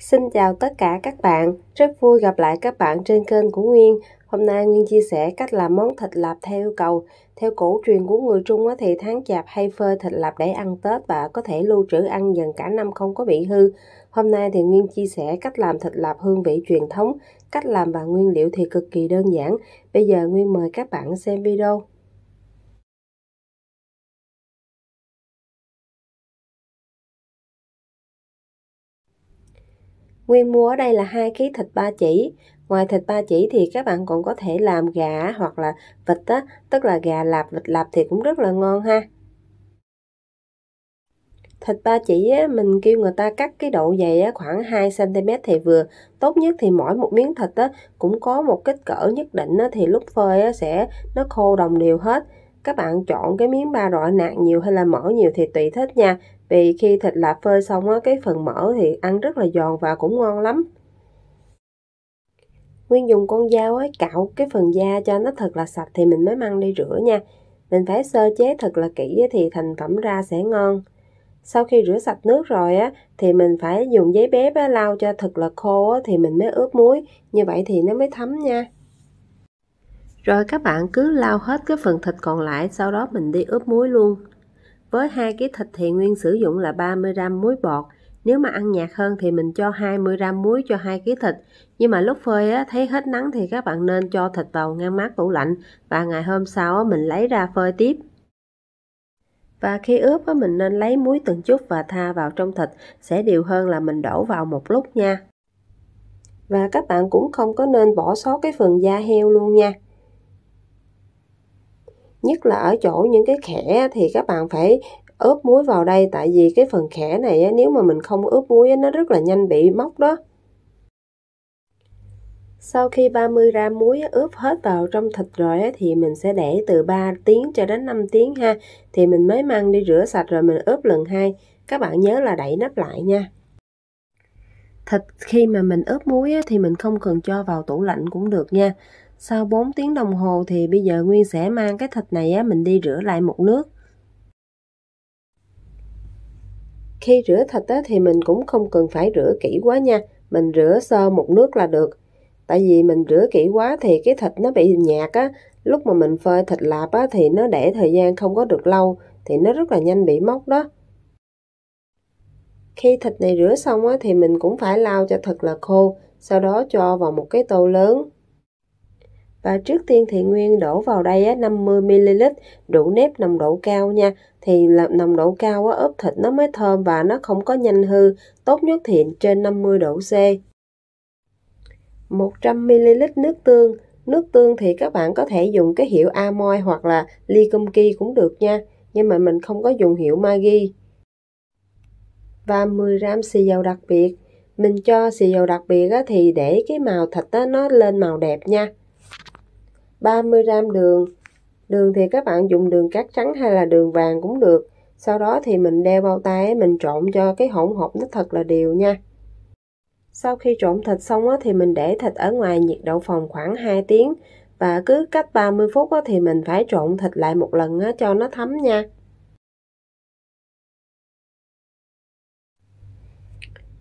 Xin chào tất cả các bạn, rất vui gặp lại các bạn trên kênh của Nguyên. Hôm nay Nguyên chia sẻ cách làm món thịt lạp theo yêu cầu. Theo cổ truyền của người Trung thì tháng chạp hay phơi thịt lạp để ăn Tết và có thể lưu trữ ăn dần cả năm không có bị hư. Hôm nay thì Nguyên chia sẻ cách làm thịt lạp hương vị truyền thống, cách làm và nguyên liệu thì cực kỳ đơn giản. Bây giờ Nguyên mời các bạn xem video. Nguyên mua ở đây là hai kg thịt ba chỉ. Ngoài thịt ba chỉ thì các bạn còn có thể làm gà hoặc là vịt á, tức là gà lạp, vịt lạp thì cũng rất là ngon ha. Thịt ba chỉ á, mình kêu người ta cắt cái độ dày á, khoảng 2cm thì vừa. Tốt nhất thì mỗi một miếng thịt á, cũng có một kích cỡ nhất định á, thì lúc phơi á, sẽ nó khô đồng đều hết các bạn chọn cái miếng ba rọi nạc nhiều hay là mỡ nhiều thì tùy thích nha. Vì khi thịt lạp phơi xong á, cái phần mỡ thì ăn rất là giòn và cũng ngon lắm. Nguyên dùng con dao ấy cạo cái phần da cho nó thật là sạch thì mình mới mang đi rửa nha. Mình phải sơ chế thật là kỹ thì thành phẩm ra sẽ ngon. Sau khi rửa sạch nước rồi á thì mình phải dùng giấy bếp á, lau cho thật là khô á, thì mình mới ướp muối. Như vậy thì nó mới thấm nha. Rồi các bạn cứ lau hết cái phần thịt còn lại, sau đó mình đi ướp muối luôn. Với hai cái thịt thì Nguyên sử dụng là 30g muối bọt. Nếu mà ăn nhạt hơn thì mình cho 20g muối cho hai kg thịt. Nhưng mà lúc phơi á, thấy hết nắng thì các bạn nên cho thịt vào ngăn mát tủ lạnh và ngày hôm sau á, mình lấy ra phơi tiếp. Và khi ướp á, mình nên lấy muối từng chút và tha vào trong thịt sẽ đều hơn là mình đổ vào một lúc nha. Và các bạn cũng không có nên bỏ sót cái phần da heo luôn nha nhất là ở chỗ những cái khẽ thì các bạn phải ướp muối vào đây tại vì cái phần khẽ này nếu mà mình không ướp muối nó rất là nhanh bị móc đó sau khi 30 gram muối ướp hết vào trong thịt rồi thì mình sẽ để từ 3 tiếng cho đến 5 tiếng ha thì mình mới mang đi rửa sạch rồi mình ướp lần hai các bạn nhớ là đậy nắp lại nha thịt khi mà mình ướp muối thì mình không cần cho vào tủ lạnh cũng được nha sau 4 tiếng đồng hồ thì bây giờ Nguyên sẽ mang cái thịt này á, mình đi rửa lại một nước. Khi rửa thịt á, thì mình cũng không cần phải rửa kỹ quá nha. Mình rửa sơ một nước là được. Tại vì mình rửa kỹ quá thì cái thịt nó bị nhạt á. Lúc mà mình phơi thịt lạp á, thì nó để thời gian không có được lâu. Thì nó rất là nhanh bị mốc đó khi thịt này rửa xong á, thì mình cũng phải lau cho thật là khô sau đó cho vào một cái tô lớn và trước tiên thì Nguyên đổ vào đây 50ml đủ nếp nồng độ cao nha thì là nồng độ cao á, ướp thịt nó mới thơm và nó không có nhanh hư tốt nhất thiện trên 50 độ C 100ml nước tương nước tương thì các bạn có thể dùng cái hiệu Amoy hoặc là Likumki cũng được nha nhưng mà mình không có dùng hiệu Maggi và 10 gram xì dầu đặc biệt mình cho xì dầu đặc biệt thì để cái màu thịt nó lên màu đẹp nha 30 gram đường đường thì các bạn dùng đường cát trắng hay là đường vàng cũng được sau đó thì mình đeo bao tay mình trộn cho cái hỗn hợp nó thật là đều nha sau khi trộn thịt xong á, thì mình để thịt ở ngoài nhiệt độ phòng khoảng 2 tiếng và cứ cách 30 phút á, thì mình phải trộn thịt lại một lần á, cho nó thấm nha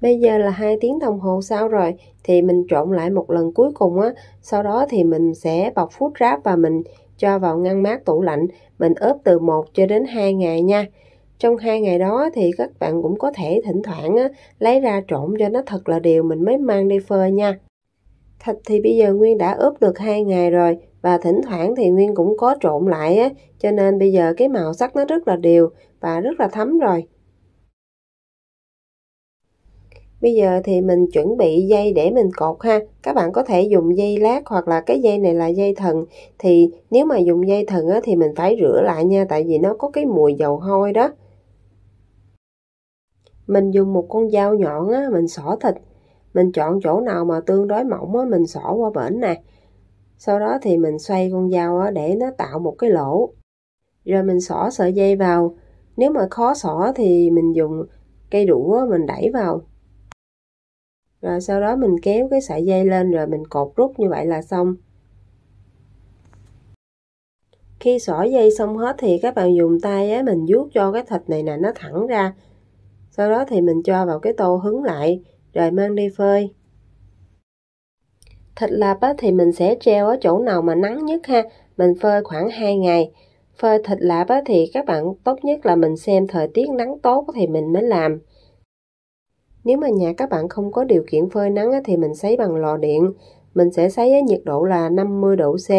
bây giờ là hai tiếng đồng hồ sau rồi thì mình trộn lại một lần cuối cùng á sau đó thì mình sẽ bọc food wrap và mình cho vào ngăn mát tủ lạnh mình ướp từ 1 cho đến 2 ngày nha trong hai ngày đó thì các bạn cũng có thể thỉnh thoảng á, lấy ra trộn cho nó thật là đều mình mới mang đi phơi nha thịt thì bây giờ nguyên đã ướp được hai ngày rồi và thỉnh thoảng thì nguyên cũng có trộn lại á cho nên bây giờ cái màu sắc nó rất là đều và rất là thấm rồi Bây giờ thì mình chuẩn bị dây để mình cột ha. Các bạn có thể dùng dây lát hoặc là cái dây này là dây thần. Thì nếu mà dùng dây thần á, thì mình phải rửa lại nha tại vì nó có cái mùi dầu hôi đó. Mình dùng một con dao nhọn á, mình xỏ thịt. Mình chọn chỗ nào mà tương đối mỏng á, mình xỏ qua bển nè. Sau đó thì mình xoay con dao á, để nó tạo một cái lỗ. Rồi mình xỏ sợi dây vào. Nếu mà khó xỏ thì mình dùng cây đũa mình đẩy vào rồi sau đó mình kéo cái sợi dây lên rồi mình cột rút như vậy là xong khi xỏ dây xong hết thì các bạn dùng tay á, mình vuốt cho cái thịt này nè nó thẳng ra sau đó thì mình cho vào cái tô hứng lại rồi mang đi phơi thịt lạp á, thì mình sẽ treo ở chỗ nào mà nắng nhất ha mình phơi khoảng 2 ngày phơi thịt lạp á, thì các bạn tốt nhất là mình xem thời tiết nắng tốt thì mình mới làm nếu mà nhà các bạn không có điều kiện phơi nắng thì mình sấy bằng lò điện. Mình sẽ sấy ở nhiệt độ là 50 độ C.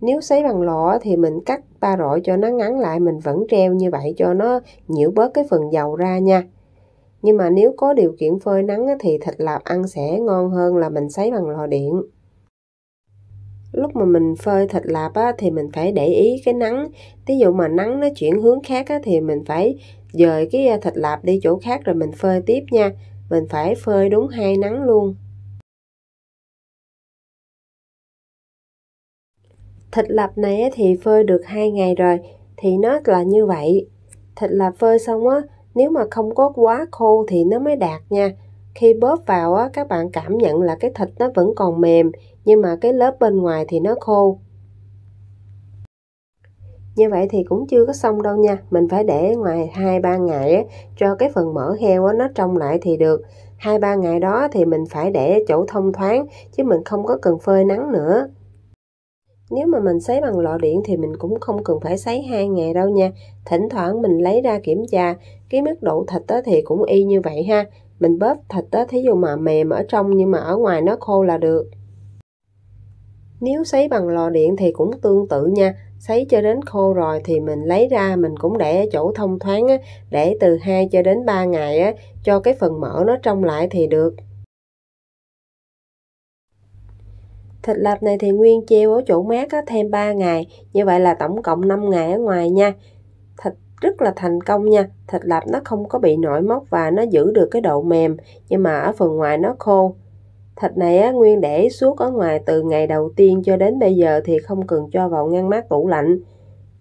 Nếu sấy bằng lò thì mình cắt ba rọi cho nó ngắn lại mình vẫn treo như vậy cho nó nhiễu bớt cái phần dầu ra nha. Nhưng mà nếu có điều kiện phơi nắng thì thịt lạp ăn sẽ ngon hơn là mình sấy bằng lò điện. Lúc mà mình phơi thịt lạp á, thì mình phải để ý cái nắng. Ví dụ mà nắng nó chuyển hướng khác á, thì mình phải dời cái à, thịt lạp đi chỗ khác rồi mình phơi tiếp nha mình phải phơi đúng hai nắng luôn thịt lạp này thì phơi được hai ngày rồi thì nó là như vậy thịt lạp phơi xong á nếu mà không có quá khô thì nó mới đạt nha khi bóp vào á các bạn cảm nhận là cái thịt nó vẫn còn mềm nhưng mà cái lớp bên ngoài thì nó khô như vậy thì cũng chưa có xong đâu nha mình phải để ngoài hai ba ngày á, cho cái phần mỡ heo á, nó trong lại thì được hai ba ngày đó thì mình phải để chỗ thông thoáng chứ mình không có cần phơi nắng nữa nếu mà mình sấy bằng lọ điện thì mình cũng không cần phải sấy hai ngày đâu nha thỉnh thoảng mình lấy ra kiểm tra cái mức độ thịt đó thì cũng y như vậy ha mình bóp thịt đó thí dụ mà mềm ở trong nhưng mà ở ngoài nó khô là được nếu sấy bằng lò điện thì cũng tương tự nha, sấy cho đến khô rồi thì mình lấy ra mình cũng để chỗ thông thoáng á, để từ 2 cho đến 3 ngày á, cho cái phần mỡ nó trong lại thì được. Thịt lạp này thì nguyên treo ở chỗ mát á, thêm 3 ngày, như vậy là tổng cộng 5 ngày ở ngoài nha. Thịt rất là thành công nha, thịt lạp nó không có bị nổi mốc và nó giữ được cái độ mềm, nhưng mà ở phần ngoài nó khô. Thịt này á, nguyên để suốt ở ngoài từ ngày đầu tiên cho đến bây giờ thì không cần cho vào ngăn mát tủ lạnh.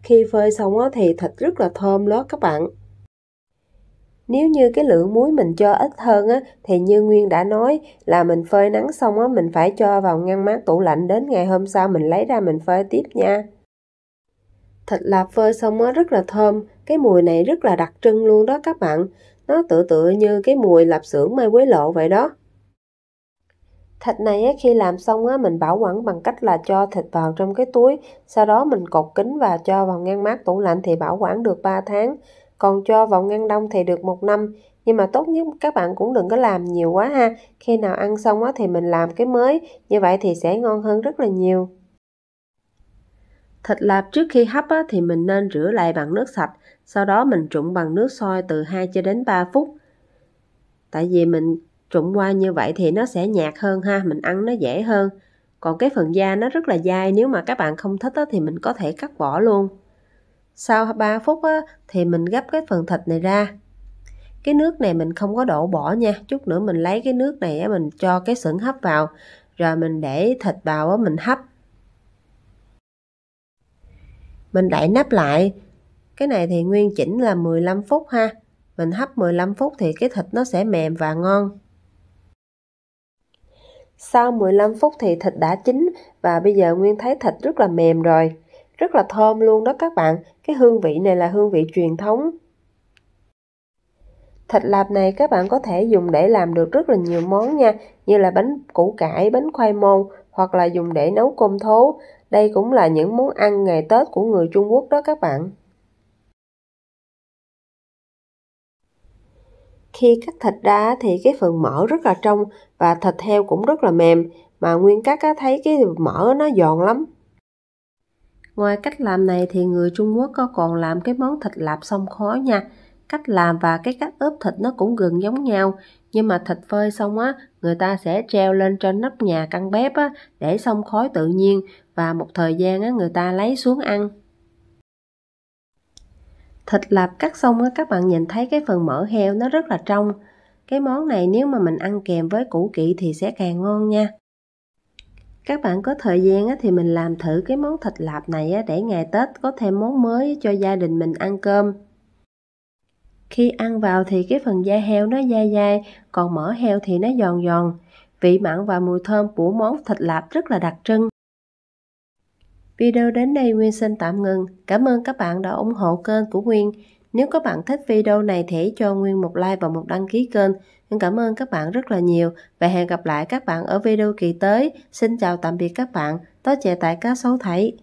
Khi phơi xong á, thì thịt rất là thơm đó các bạn. Nếu như cái lượng muối mình cho ít hơn á, thì như Nguyên đã nói là mình phơi nắng xong á, mình phải cho vào ngăn mát tủ lạnh đến ngày hôm sau mình lấy ra mình phơi tiếp nha. Thịt lạp phơi xong á, rất là thơm, cái mùi này rất là đặc trưng luôn đó các bạn. Nó tựa tự như cái mùi lạp xưởng mai quế lộ vậy đó. Thịt này á, khi làm xong á, mình bảo quản bằng cách là cho thịt vào trong cái túi, sau đó mình cột kín và cho vào ngăn mát tủ lạnh thì bảo quản được 3 tháng, còn cho vào ngăn đông thì được một năm. Nhưng mà tốt nhất các bạn cũng đừng có làm nhiều quá ha, khi nào ăn xong á, thì mình làm cái mới, như vậy thì sẽ ngon hơn rất là nhiều. Thịt lạp trước khi hấp á, thì mình nên rửa lại bằng nước sạch, sau đó mình trụng bằng nước sôi từ 2 cho đến 3 phút. Tại vì mình trụng qua như vậy thì nó sẽ nhạt hơn ha mình ăn nó dễ hơn còn cái phần da nó rất là dai nếu mà các bạn không thích á, thì mình có thể cắt bỏ luôn sau 3 phút á, thì mình gấp cái phần thịt này ra cái nước này mình không có đổ bỏ nha chút nữa mình lấy cái nước này á, mình cho cái sửng hấp vào rồi mình để thịt vào á, mình hấp mình đậy nắp lại cái này thì nguyên chỉnh là 15 phút ha mình hấp 15 phút thì cái thịt nó sẽ mềm và ngon sau 15 phút thì thịt đã chín và bây giờ Nguyên thấy thịt rất là mềm rồi. Rất là thơm luôn đó các bạn. Cái hương vị này là hương vị truyền thống. Thịt lạp này các bạn có thể dùng để làm được rất là nhiều món nha, như là bánh củ cải, bánh khoai môn hoặc là dùng để nấu cơm thố. Đây cũng là những món ăn ngày Tết của người Trung Quốc đó các bạn. Khi cắt thịt ra thì cái phần mỡ rất là trong và thịt heo cũng rất là mềm mà Nguyên cắt á, thấy cái mỡ nó giòn lắm. Ngoài cách làm này thì người Trung Quốc có còn làm cái món thịt lạp xong khói nha. Cách làm và cái cách ướp thịt nó cũng gần giống nhau, nhưng mà thịt phơi xong á, người ta sẽ treo lên trên nắp nhà căn bếp á, để xong khói tự nhiên và một thời gian á, người ta lấy xuống ăn thịt lạp cắt xong á các bạn nhìn thấy cái phần mỡ heo nó rất là trong cái món này nếu mà mình ăn kèm với củ kỵ thì sẽ càng ngon nha các bạn có thời gian á, thì mình làm thử cái món thịt lạp này á, để ngày Tết có thêm món mới cho gia đình mình ăn cơm. Khi ăn vào thì cái phần da heo nó dai dai, còn mỡ heo thì nó giòn giòn. Vị mặn và mùi thơm của món thịt lạp rất là đặc trưng. Video đến đây Nguyên xin tạm ngừng. Cảm ơn các bạn đã ủng hộ kênh của Nguyên. Nếu các bạn thích video này thì hãy cho Nguyên một like và một đăng ký kênh. Nguyên cảm ơn các bạn rất là nhiều và hẹn gặp lại các bạn ở video kỳ tới. Xin chào tạm biệt các bạn. Tớ trẻ tại cá xấu thấy.